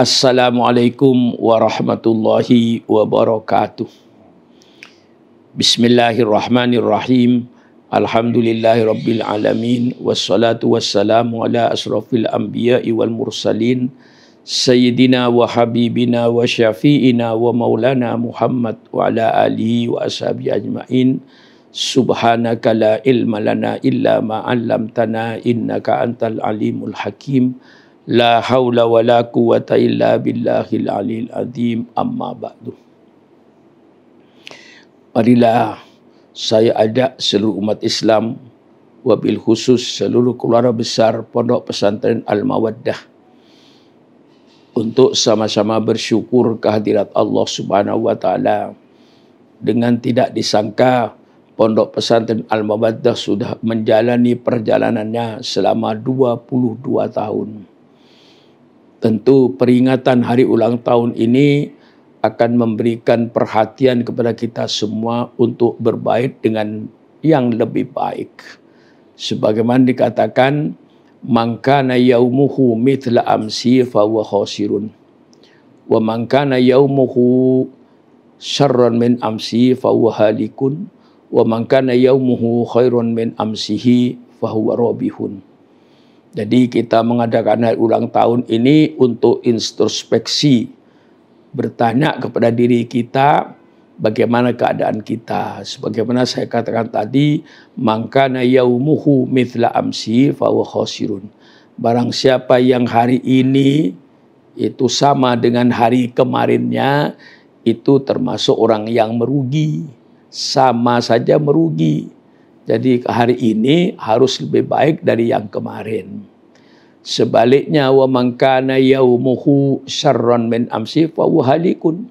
Assalamualaikum warahmatullahi wabarakatuh. Bismillahirrahmanirrahim. Alhamdulillahi rabbil alamin wassalatu wassalamu ala asrafil anbiya'i wal mursalin. سيدنا وحبيبنا وشفيئنا ومولانا محمد وعلى آله وأصحابه أجمعين سبحانك لا علم لنا إلا ما علمتنا إنك أنت العليم الحكيم لا حول ولا قوة إلا بالله العلي العظيم أما بعد Marilah saya ajak seluruh umat Islam wabil khusus seluruh keluarga besar Pondok Pesantren Al-Mawaddah untuk sama-sama bersyukur kehadirat Allah Subhanahu wa taala. Dengan tidak disangka Pondok Pesantren Al-Mawaddah sudah menjalani perjalanannya selama 22 tahun. Tentu peringatan hari ulang tahun ini akan memberikan perhatian kepada kita semua untuk berbaik dengan yang lebih baik. Sebagaimana dikatakan, Mangkana yaumuhu mithla amsi fa huwa khasirun wa mangkana yaumuhu syarran min amsi fa huwa halikun wa mangkana yaumuhu khairun min amsihi fa huwa rabihun jadi kita mengadakan hari ulang tahun ini untuk introspeksi bertanya kepada diri kita bagaimana keadaan kita. Sebagaimana saya katakan tadi, mangkana yaumuhu mithla amsi fawa khosirun. Barang siapa yang hari ini itu sama dengan hari kemarinnya, itu termasuk orang yang merugi. Sama saja merugi. Jadi hari ini harus lebih baik dari yang kemarin. Sebaliknya wa mangkana yaumuhu sharon min amsi fawa halikun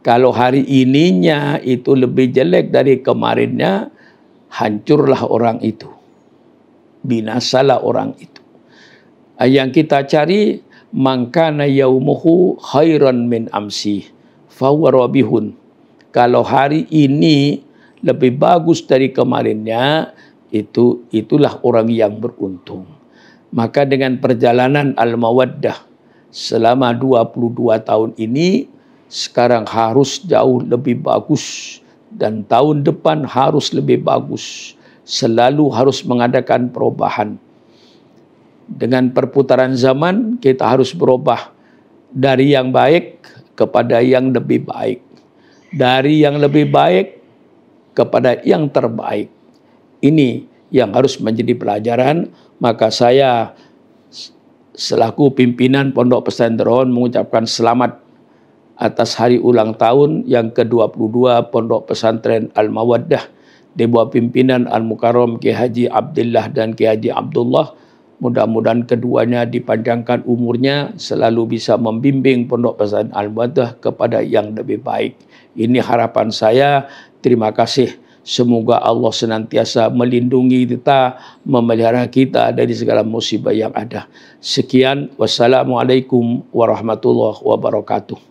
kalau hari ininya itu lebih jelek dari kemarinnya, hancurlah orang itu. Binasalah orang itu. Ah, yang kita cari, mangkana yaumuhu khairan min amsi. Fawa rabihun. Kalau hari ini lebih bagus dari kemarinnya, itu itulah orang yang beruntung. Maka dengan perjalanan al-mawaddah selama 22 tahun ini, sekarang harus jauh lebih bagus dan tahun depan harus lebih bagus. Selalu harus mengadakan perubahan. Dengan perputaran zaman kita harus berubah dari yang baik kepada yang lebih baik. Dari yang lebih baik kepada yang terbaik. Ini yang harus menjadi pelajaran, maka saya selaku pimpinan Pondok Pesantren mengucapkan selamat atas hari ulang tahun yang ke-22 Pondok Pesantren Al-Mawaddah di bawah pimpinan Al-Mukarram Ki Haji Abdullah dan Ki Haji Abdullah. Mudah-mudahan keduanya dipanjangkan umurnya selalu bisa membimbing Pondok Pesantren Al-Mawaddah kepada yang lebih baik. Ini harapan saya. Terima kasih. Semoga Allah senantiasa melindungi kita, memelihara kita dari segala musibah yang ada. Sekian, wassalamualaikum warahmatullahi wabarakatuh.